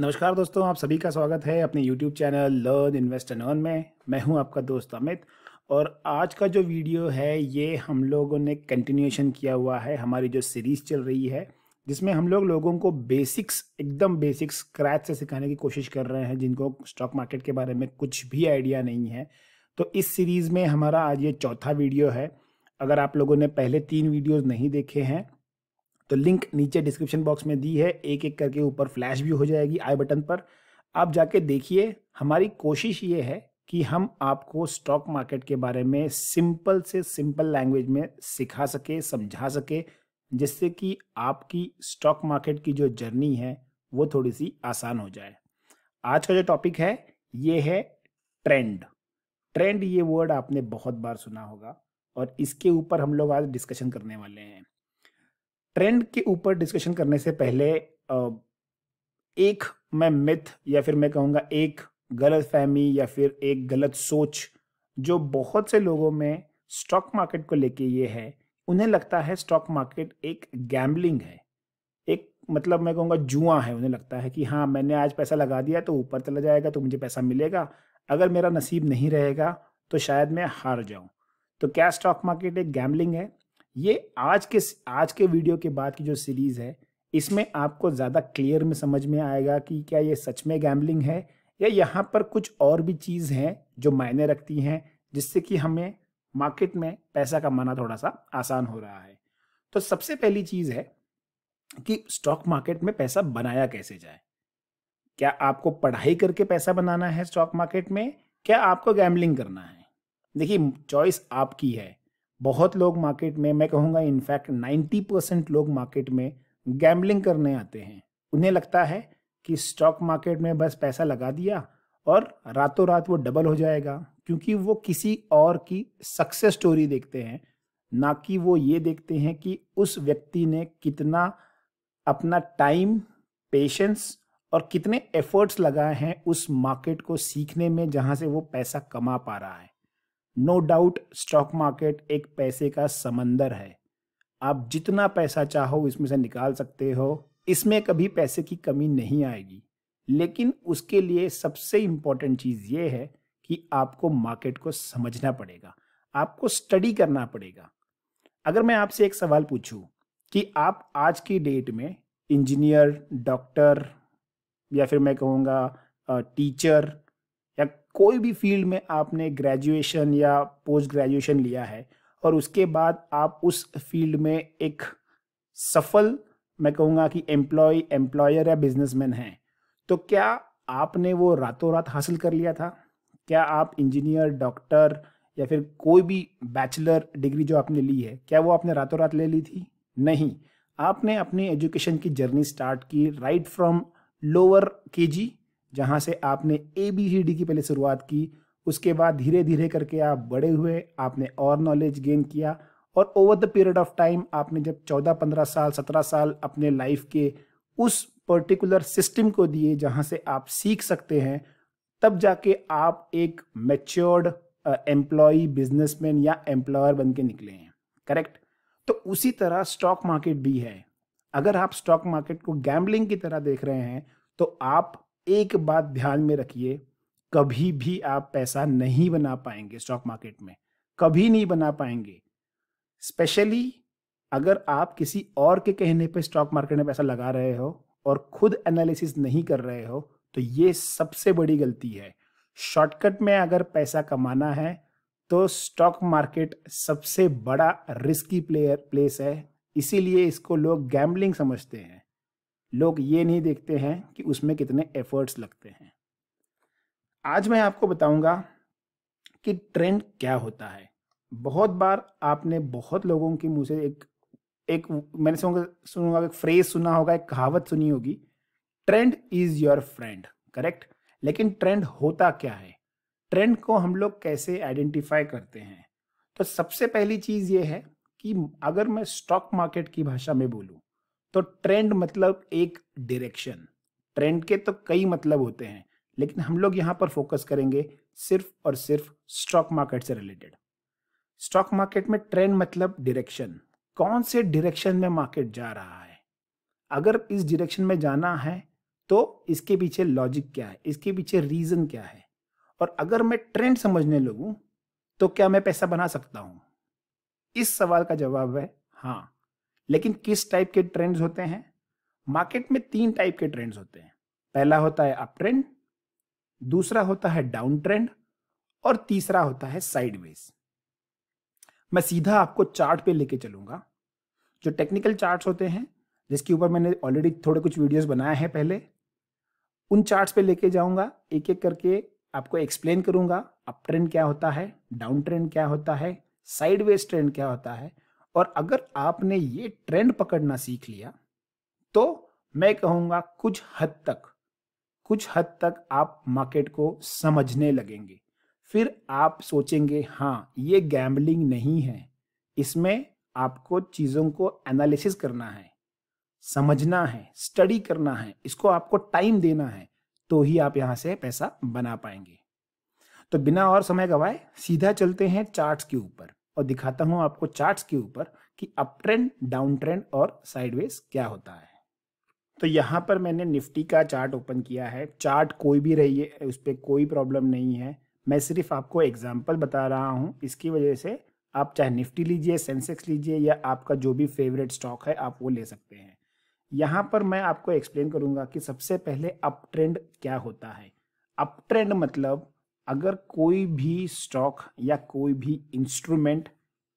नमस्कार दोस्तों आप सभी का स्वागत है अपने YouTube channel learn invest and earn में मैं हूं आपका दोस्त अमित और आज का जो वीडियो है ये हम लोगों ने कंटिन्यूएशन किया हुआ है हमारी जो सीरीज़ चल रही है जिसमें हम लोग लोगों को बेसिक्स एकदम बेसिक्स स्क्रैच से सिखाने की कोशिश कर रहे हैं जिनको स्टॉक मार्केट के बारे में कुछ भी आइडिया नहीं है तो इस सीरीज़ में हमारा आज ये चौथा वीडियो है अगर आप लोगों ने पहले तीन वीडियोज़ नहीं देखे हैं तो लिंक नीचे डिस्क्रिप्शन बॉक्स में दी है एक एक करके ऊपर फ्लैश भी हो जाएगी आई बटन पर आप जाके देखिए हमारी कोशिश ये है कि हम आपको स्टॉक मार्केट के बारे में सिंपल से सिंपल लैंग्वेज में सिखा सके समझा सके जिससे कि आपकी स्टॉक मार्केट की जो जर्नी है वो थोड़ी सी आसान हो जाए आज का जो टॉपिक है ये है ट्रेंड ट्रेंड ये वर्ड आपने बहुत बार सुना होगा और इसके ऊपर हम लोग आज डिस्कशन करने वाले हैं ट्रेंड के ऊपर डिस्कशन करने से पहले एक मैं मिथ या फिर मैं कहूँगा एक गलत फहमी या फिर एक गलत सोच जो बहुत से लोगों में स्टॉक मार्केट को लेके ये है उन्हें लगता है स्टॉक मार्केट एक गैम्बलिंग है एक मतलब मैं कहूँगा जुआ है उन्हें लगता है कि हाँ मैंने आज पैसा लगा दिया तो ऊपर चला जाएगा तो मुझे पैसा मिलेगा अगर मेरा नसीब नहीं रहेगा तो शायद मैं हार जाऊँ तो क्या स्टॉक मार्केट एक गैम्बलिंग है ये आज के आज के वीडियो के बाद की जो सीरीज़ है इसमें आपको ज़्यादा क्लियर में समझ में आएगा कि क्या ये सच में गैम्बलिंग है या यहाँ पर कुछ और भी चीज़ हैं जो मायने रखती हैं जिससे कि हमें मार्केट में पैसा कमाना थोड़ा सा आसान हो रहा है तो सबसे पहली चीज़ है कि स्टॉक मार्केट में पैसा बनाया कैसे जाए क्या आपको पढ़ाई करके पैसा बनाना है स्टॉक मार्केट में क्या आपको गैम्बलिंग करना है देखिए चॉइस आपकी है बहुत लोग मार्केट में मैं कहूँगा इनफैक्ट 90 परसेंट लोग मार्केट में गैम्बलिंग करने आते हैं उन्हें लगता है कि स्टॉक मार्केट में बस पैसा लगा दिया और रातों रात वो डबल हो जाएगा क्योंकि वो किसी और की सक्सेस स्टोरी देखते हैं ना कि वो ये देखते हैं कि उस व्यक्ति ने कितना अपना टाइम पेशेंस और कितने एफर्ट्स लगाए हैं उस मार्केट को सीखने में जहाँ से वो पैसा कमा पा रहा है नो डाउट स्टॉक मार्केट एक पैसे का समंदर है आप जितना पैसा चाहो इसमें से निकाल सकते हो इसमें कभी पैसे की कमी नहीं आएगी लेकिन उसके लिए सबसे इंपॉर्टेंट चीज़ ये है कि आपको मार्केट को समझना पड़ेगा आपको स्टडी करना पड़ेगा अगर मैं आपसे एक सवाल पूछूं कि आप आज की डेट में इंजीनियर डॉक्टर या फिर मैं कहूँगा टीचर कोई भी फील्ड में आपने ग्रेजुएशन या पोस्ट ग्रेजुएशन लिया है और उसके बाद आप उस फील्ड में एक सफल मैं कहूँगा कि एम्प्लॉय एम्प्लॉयर या बिजनेसमैन हैं तो क्या आपने वो रातों रात हासिल कर लिया था क्या आप इंजीनियर डॉक्टर या फिर कोई भी बैचलर डिग्री जो आपने ली है क्या वो आपने रातों रात ले ली थी नहीं आपने अपनी एजुकेशन की जर्नी स्टार्ट की राइट फ्रॉम लोअर केजी जहाँ से आपने ए बी सी डी की पहले शुरुआत की उसके बाद धीरे धीरे करके आप बड़े हुए आपने और नॉलेज गेन किया और over the period of time आपने जब चौदह पंद्रह साल सत्रह साल अपने लाइफ के उस पर्टिकुलर सिस्टम को दिए जहाँ से आप सीख सकते हैं तब जाके आप एक मेच्योर्ड एम्प्लॉय बिजनेसमैन या एम्प्लॉयर बन के निकले हैं करेक्ट तो उसी तरह स्टॉक मार्केट भी है अगर आप स्टॉक मार्केट को गैम्बलिंग की तरह देख रहे हैं तो आप एक बात ध्यान में रखिए कभी भी आप पैसा नहीं बना पाएंगे स्टॉक मार्केट में कभी नहीं बना पाएंगे स्पेशली अगर आप किसी और के कहने पे स्टॉक मार्केट में पैसा लगा रहे हो और खुद एनालिसिस नहीं कर रहे हो तो ये सबसे बड़ी गलती है शॉर्टकट में अगर पैसा कमाना है तो स्टॉक मार्केट सबसे बड़ा रिस्की प्लेयर प्लेस है इसीलिए इसको लोग गैम्बलिंग समझते हैं लोग ये नहीं देखते हैं कि उसमें कितने एफर्ट्स लगते हैं आज मैं आपको बताऊंगा कि ट्रेंड क्या होता है बहुत बार आपने बहुत लोगों के मुंह से एक एक मैंने सुनूंगा सुनूंगा एक फ्रेज सुना होगा एक कहावत सुनी होगी trend is your friend correct लेकिन ट्रेंड होता क्या है ट्रेंड को हम लोग कैसे आइडेंटिफाई करते हैं तो सबसे पहली चीज़ ये है कि अगर मैं स्टॉक मार्केट की भाषा में बोलूँ तो ट्रेंड मतलब एक डायरेक्शन ट्रेंड के तो कई मतलब होते हैं लेकिन हम लोग यहाँ पर फोकस करेंगे सिर्फ और सिर्फ स्टॉक मार्केट से रिलेटेड स्टॉक मार्केट में ट्रेंड मतलब डायरेक्शन कौन से डायरेक्शन में मार्केट जा रहा है अगर इस डायरेक्शन में जाना है तो इसके पीछे लॉजिक क्या है इसके पीछे रीज़न क्या है और अगर मैं ट्रेंड समझने लगूँ तो क्या मैं पैसा बना सकता हूँ इस सवाल का जवाब है हाँ लेकिन किस टाइप के ट्रेंड्स होते हैं मार्केट में तीन टाइप के ट्रेंड्स होते हैं पहला होता है अप ट्रेंड दूसरा होता है डाउन ट्रेंड और तीसरा होता है साइडवेज मैं सीधा आपको चार्ट पे लेके चलूंगा जो टेक्निकल चार्ट्स होते हैं जिसके ऊपर मैंने ऑलरेडी थोड़े कुछ वीडियोस बनाए हैं पहले उन चार्ट्स पे लेके जाऊंगा एक एक करके आपको एक्सप्लेन करूंगा अप ट्रेंड क्या होता है डाउन ट्रेंड क्या होता है साइडवेज ट्रेंड क्या होता है और अगर आपने ये ट्रेंड पकड़ना सीख लिया तो मैं कहूंगा कुछ हद तक कुछ हद तक आप मार्केट को समझने लगेंगे फिर आप सोचेंगे हाँ ये गैम्बलिंग नहीं है इसमें आपको चीज़ों को एनालिसिस करना है समझना है स्टडी करना है इसको आपको टाइम देना है तो ही आप यहां से पैसा बना पाएंगे तो बिना और समय गवाए सीधा चलते हैं चार्ट्स के ऊपर और दिखाता हूं आपको चार्ट्स के ऊपर कि अप ट्रेंड डाउन ट्रेंड और साइडवेज क्या होता है तो यहाँ पर मैंने निफ्टी का चार्ट ओपन किया है चार्ट कोई भी रही है उस पर कोई प्रॉब्लम नहीं है मैं सिर्फ आपको एग्जाम्पल बता रहा हूँ इसकी वजह से आप चाहे निफ्टी लीजिए सेंसेक्स लीजिए या आपका जो भी फेवरेट स्टॉक है आप वो ले सकते हैं यहाँ पर मैं आपको एक्सप्लेन करूँगा कि सबसे पहले अप ट्रेंड क्या होता है अप ट्रेंड मतलब अगर कोई भी स्टॉक या कोई भी इंस्ट्रूमेंट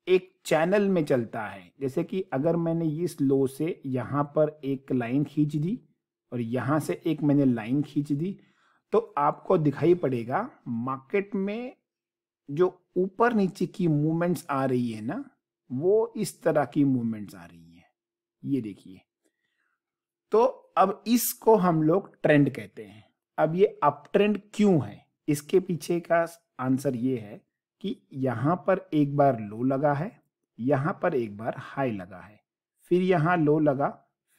एक चैनल में चलता है जैसे कि अगर मैंने इस लो से यहाँ पर एक लाइन खींच दी और यहाँ से एक मैंने लाइन खींच दी तो आपको दिखाई पड़ेगा मार्केट में जो ऊपर नीचे की मूवमेंट्स आ रही है ना वो इस तरह की मूवमेंट्स आ रही है ये देखिए तो अब इसको हम लोग ट्रेंड कहते हैं अब ये अप ट्रेंड क्यों है इसके पीछे का आंसर ये है कि यहाँ पर एक बार लो लगा है यहाँ पर एक बार हाई लगा है फिर यहाँ लो लगा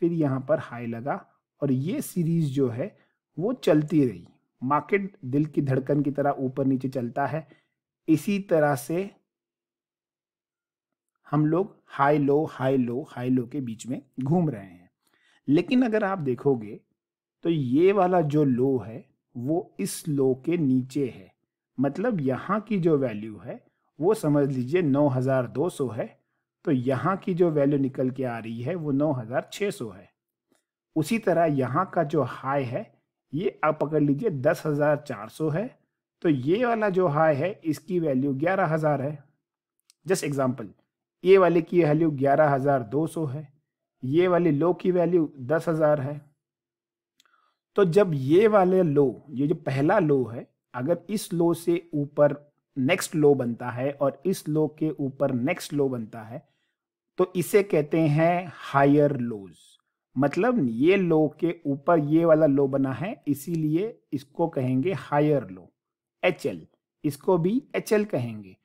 फिर यहाँ पर हाई लगा और ये सीरीज जो है वो चलती रही मार्केट दिल की धड़कन की तरह ऊपर नीचे चलता है इसी तरह से हम लोग high low high low high low के बीच में घूम रहे हैं लेकिन अगर आप देखोगे तो ये वाला जो लो है वो इस लो के नीचे है मतलब यहाँ की जो वैल्यू है वो समझ लीजिए 9200 है तो यहाँ की जो वैल्यू निकल के आ रही है वो 9600 है उसी तरह यहाँ का जो हाई है ये आप पकड़ लीजिए 10400 है तो ये वाला जो हाई है इसकी वैल्यू 11000 है जस्ट एग्जांपल ये वाले की वैल्यू 11200 है ये वाली लो की वैल्यू 10000 है तो जब ये वाले लो ये जो पहला लो है अगर इस लो से ऊपर नेक्स्ट लो बनता है और इस लो के ऊपर नेक्स्ट लो बनता है तो इसे कहते हैं हायर लोज मतलब ये लो के ऊपर ये वाला लो बना है इसीलिए इसको कहेंगे हायर लो एच एल इसको भी एच एल कहेंगे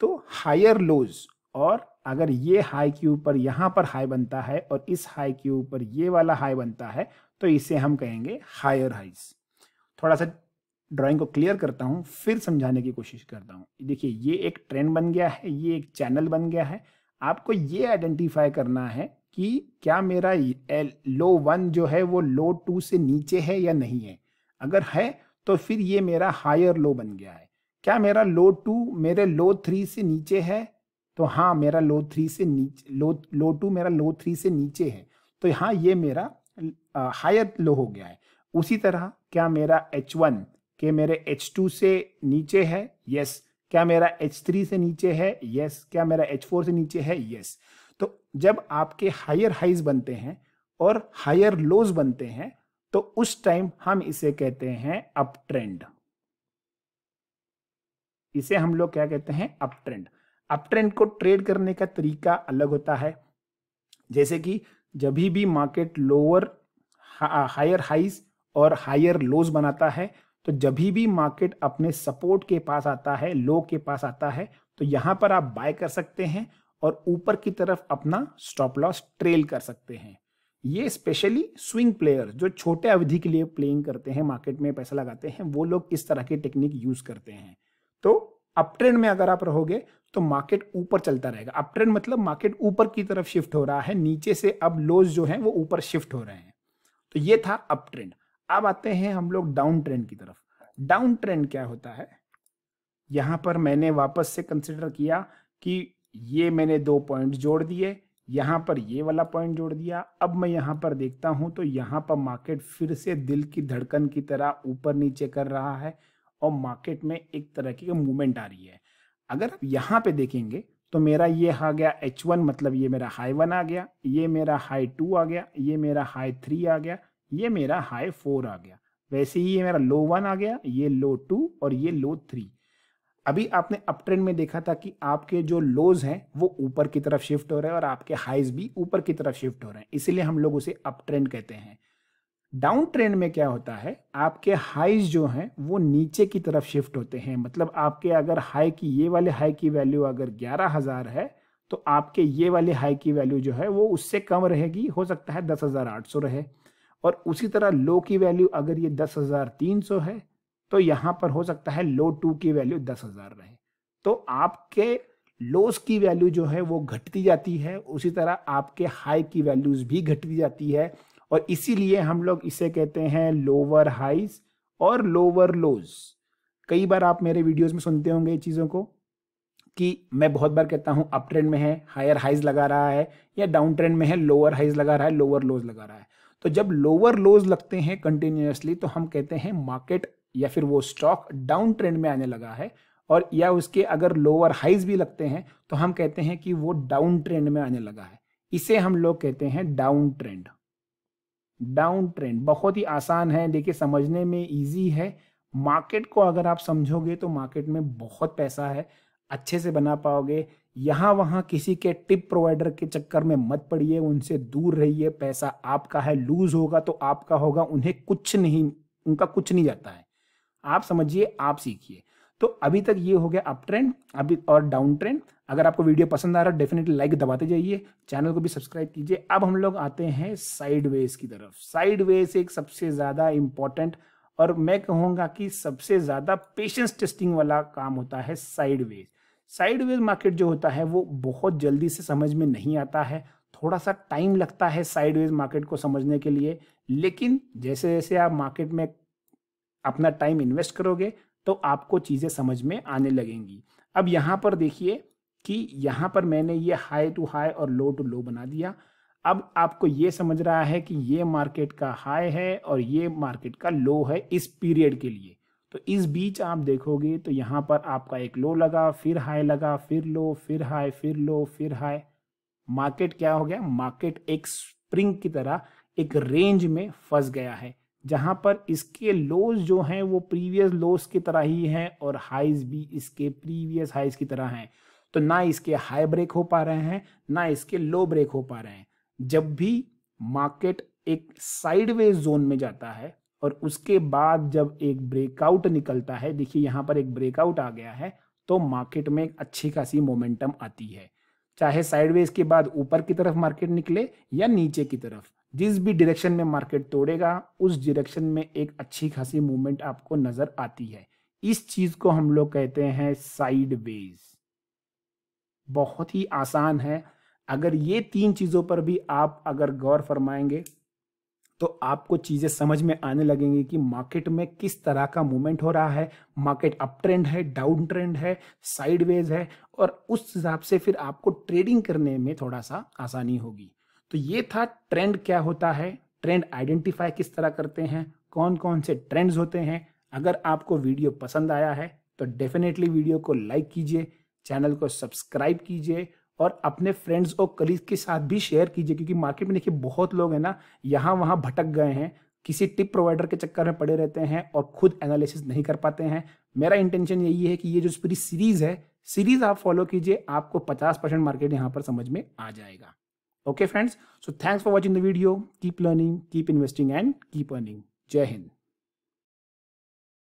तो हायर लोज और अगर ये हाई के ऊपर यहां पर हाई बनता है और इस हाई के ऊपर ये वाला हाई बनता है तो इसे हम कहेंगे हायर हाइज थोड़ा सा ड्राइंग को क्लियर करता हूँ फिर समझाने की कोशिश करता हूँ देखिए ये एक ट्रेंड बन गया है ये एक चैनल बन गया है आपको ये आइडेंटिफाई करना है कि क्या मेरा लो वन जो है वो लो टू से नीचे है या नहीं है अगर है तो फिर ये मेरा हायर लो बन गया है क्या मेरा लो टू मेरे लो थ्री से नीचे है तो हाँ मेरा लो थ्री से नीचे लो लो टू मेरा लो थ्री से नीचे है तो हाँ ये मेरा हायर लो हो गया है उसी तरह क्या मेरा एच वन के मेरे एच टू से नीचे है यस yes. क्या मेरा एच थ्री से नीचे है यस yes. क्या मेरा एच फोर से नीचे है यस yes. तो जब आपके हायर हाइज बनते हैं और हायर लोज बनते हैं तो उस टाइम हम इसे कहते हैं अप ट्रेंड इसे हम लोग क्या कहते हैं अप ट्रेंड अप ट्रेंड को ट्रेड करने का तरीका अलग होता है जैसे कि जब भी मार्केट लोअर हायर हाइज और हायर लोज बनाता है तो जब भी मार्केट अपने सपोर्ट के पास आता है लो के पास आता है तो यहाँ पर आप बाय कर सकते हैं और ऊपर की तरफ अपना स्टॉप लॉस ट्रेल कर सकते हैं ये स्पेशली स्विंग प्लेयर जो छोटे अवधि के लिए प्लेइंग करते हैं मार्केट में पैसा लगाते हैं वो लोग इस तरह की टेक्निक यूज करते हैं तो अप ट्रेंड में अगर आप रहोगे तो मार्केट ऊपर चलता रहेगा अप ट्रेंड मतलब मार्केट ऊपर की तरफ शिफ्ट हो रहा है नीचे से अब लोज जो है वो ऊपर शिफ्ट हो रहे हैं तो ये था अप ट्रेंड अब आते हैं हम लोग डाउन ट्रेंड की तरफ डाउन ट्रेंड क्या होता है यहां पर मैंने वापस से कंसिडर किया कि ये मैंने दो पॉइंट जोड़ दिए यहां पर ये वाला पॉइंट जोड़ दिया अब मैं यहां पर देखता हूं तो यहां पर मार्केट फिर से दिल की धड़कन की तरह ऊपर नीचे कर रहा है और मार्केट में एक तरह की मूवमेंट आ रही है अगर आप यहां पे देखेंगे तो मेरा ये आ गया एच वन मतलब ये मेरा हाई वन आ गया ये मेरा हाई टू आ गया ये मेरा हाई थ्री आ गया ये मेरा हाई फोर आ गया वैसे ही ये मेरा लो वन आ गया ये लो टू और ये लो थ्री अभी आपने अप ट्रेंड में देखा था कि आपके जो लोज हैं वो ऊपर की तरफ शिफ्ट हो रहे हैं और आपके हाइज भी ऊपर की तरफ शिफ्ट हो रहे हैं इसीलिए हम लोग उसे अप ट्रेंड कहते हैं डाउन ट्रेंड में क्या होता है आपके हाईज़ जो हैं वो नीचे की तरफ शिफ्ट होते हैं मतलब आपके अगर हाई की ये वाले हाई की वैल्यू अगर ग्यारह हज़ार है तो आपके ये वाले हाई की वैल्यू जो है वो उससे कम रहेगी हो सकता है दस हज़ार आठ सौ रहे और उसी तरह लो की वैल्यू अगर ये दस हज़ार तीन सौ है तो यहाँ पर हो सकता है लो टू की वैल्यू दस हज़ार रहे तो आपके लोस की वैल्यू जो है वो घटती जाती है उसी तरह आपके हाई की वैल्यूज़ भी घटती जाती है और इसीलिए हम लोग इसे कहते हैं लोअर हाइज और लोअर लोज कई बार आप मेरे वीडियोस में सुनते होंगे चीज़ों को कि मैं बहुत बार कहता हूँ अप ट्रेंड में है हायर हाइज लगा रहा है या डाउन ट्रेंड में है लोअर हाइज लगा रहा है लोअर लोज लगा रहा है तो जब लोअर लोज लगते हैं कंटिन्यूसली तो हम कहते हैं मार्केट या फिर वो स्टॉक डाउन ट्रेंड में आने लगा है और या उसके अगर लोअर हाइज भी लगते हैं तो हम कहते हैं कि वो डाउन ट्रेंड में आने लगा है इसे हम लोग कहते हैं डाउन ट्रेंड डाउन ट्रेंड बहुत ही आसान है देखिए समझने में इजी है मार्केट को अगर आप समझोगे तो मार्केट में बहुत पैसा है अच्छे से बना पाओगे यहाँ वहाँ किसी के टिप प्रोवाइडर के चक्कर में मत पड़िए उनसे दूर रहिए पैसा आपका है लूज होगा तो आपका होगा उन्हें कुछ नहीं उनका कुछ नहीं जाता है आप समझिए आप सीखिए तो अभी तक ये हो गया अप ट्रेंड अभी और डाउन ट्रेंड अगर आपको वीडियो पसंद आ रहा है डेफिनेटली लाइक दबाते जाइए चैनल को भी सब्सक्राइब कीजिए अब हम लोग आते हैं साइडवेज की तरफ साइडवेज एक सबसे ज़्यादा इम्पॉर्टेंट और मैं कहूँगा कि सबसे ज़्यादा पेशेंस टेस्टिंग वाला काम होता है साइडवेज साइडवेज मार्केट जो होता है वो बहुत जल्दी से समझ में नहीं आता है थोड़ा सा टाइम लगता है साइडवेज मार्केट को समझने के लिए लेकिन जैसे जैसे आप मार्केट में अपना टाइम इन्वेस्ट करोगे तो आपको चीज़ें समझ में आने लगेंगी अब यहाँ पर देखिए कि यहाँ पर मैंने ये हाई टू हाई और लो टू लो बना दिया अब आपको ये समझ रहा है कि ये मार्केट का हाई है और ये मार्केट का लो है इस पीरियड के लिए तो इस बीच आप देखोगे तो यहाँ पर आपका एक लो लगा फिर हाई लगा फिर लो फिर हाई फिर लो फिर हाई मार्केट क्या हो गया मार्केट एक स्प्रिंग की तरह एक रेंज में फंस गया है जहाँ पर इसके लोज जो हैं वो प्रीवियस लोज की तरह ही हैं और हाइज भी इसके प्रीवियस हाइज की तरह हैं तो ना इसके हाई ब्रेक हो पा रहे हैं ना इसके लो ब्रेक हो पा रहे हैं जब भी मार्केट एक साइडवेज जोन में जाता है और उसके बाद जब एक ब्रेकआउट निकलता है देखिए यहाँ पर एक ब्रेकआउट आ गया है तो मार्केट में एक अच्छी खासी मोमेंटम आती है चाहे साइडवेज के बाद ऊपर की तरफ मार्केट निकले या नीचे की तरफ जिस भी डायरेक्शन में मार्केट तोड़ेगा उस डायरेक्शन में एक अच्छी खासी मूवमेंट आपको नजर आती है इस चीज को हम लोग कहते हैं साइड वेज बहुत ही आसान है अगर ये तीन चीजों पर भी आप अगर गौर फरमाएंगे तो आपको चीज़ें समझ में आने लगेंगी कि मार्केट में किस तरह का मूवमेंट हो रहा है मार्केट अप ट्रेंड है डाउन ट्रेंड है साइडवेज है और उस हिसाब से फिर आपको ट्रेडिंग करने में थोड़ा सा आसानी होगी तो ये था ट्रेंड क्या होता है ट्रेंड आइडेंटिफाई किस तरह करते हैं कौन कौन से ट्रेंड्स होते हैं अगर आपको वीडियो पसंद आया है तो डेफिनेटली वीडियो को लाइक कीजिए चैनल को सब्सक्राइब कीजिए और अपने फ्रेंड्स और कलीग के साथ भी शेयर कीजिए क्योंकि मार्केट में देखिए बहुत लोग हैं ना यहाँ वहाँ भटक गए हैं किसी टिप प्रोवाइडर के चक्कर में पड़े रहते हैं और खुद एनालिसिस नहीं कर पाते हैं मेरा इंटेंशन यही है कि ये जो पूरी सीरीज है सीरीज आप फॉलो कीजिए आपको 50 परसेंट मार्केट यहाँ पर समझ में आ जाएगा Okay friends, so thanks for watching the video. Keep learning, keep investing and keep earning. Jai Hind.